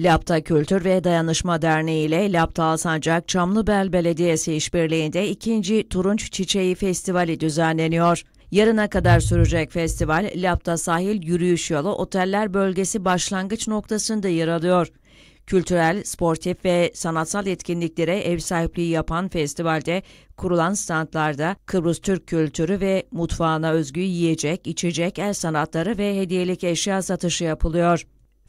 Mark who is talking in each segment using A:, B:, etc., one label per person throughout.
A: Lapta Kültür ve Dayanışma Derneği ile Lapta Alsancak Çamlıbel Belediyesi işbirliğinde ikinci Turunç Çiçeği Festivali düzenleniyor. Yarına kadar sürecek festival Lapta Sahil Yürüyüş Yolu Oteller Bölgesi başlangıç noktasında yer alıyor. Kültürel, sportif ve sanatsal etkinliklere ev sahipliği yapan festivalde kurulan standlarda Kıbrıs Türk kültürü ve mutfağına özgü yiyecek, içecek, el sanatları ve hediyelik eşya satışı yapılıyor.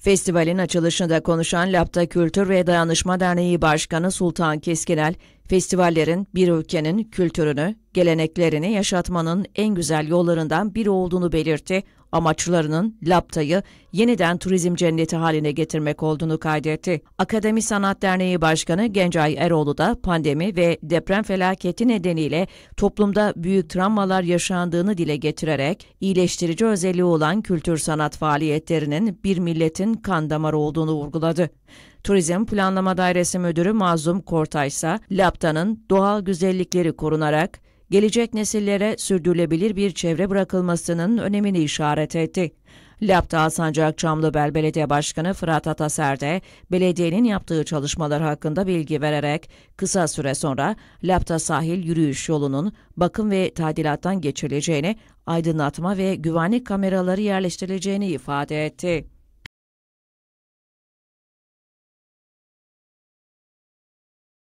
A: Festivalin açılışında konuşan Lapta Kültür ve Dayanışma Derneği Başkanı Sultan Keskinel, Festivallerin bir ülkenin kültürünü, geleneklerini yaşatmanın en güzel yollarından biri olduğunu belirtti. Amaçlarının Lapta'yı yeniden turizm cenneti haline getirmek olduğunu kaydetti. Akademi Sanat Derneği Başkanı Gencay Eroğlu da pandemi ve deprem felaketi nedeniyle toplumda büyük travmalar yaşandığını dile getirerek iyileştirici özelliği olan kültür sanat faaliyetlerinin bir milletin kan damarı olduğunu vurguladı. Turizm Planlama Dairesi Müdürü Mazlum Kortay ise Lapta'nın doğal güzellikleri korunarak gelecek nesillere sürdürülebilir bir çevre bırakılmasının önemini işaret etti. Lapta Alsancak Çamlıbel Belediye Başkanı Fırat Ataser de belediyenin yaptığı çalışmalar hakkında bilgi vererek kısa süre sonra Lapta sahil yürüyüş yolunun bakım ve tadilattan geçirileceğini, aydınlatma ve güvenlik kameraları yerleştirileceğini ifade etti.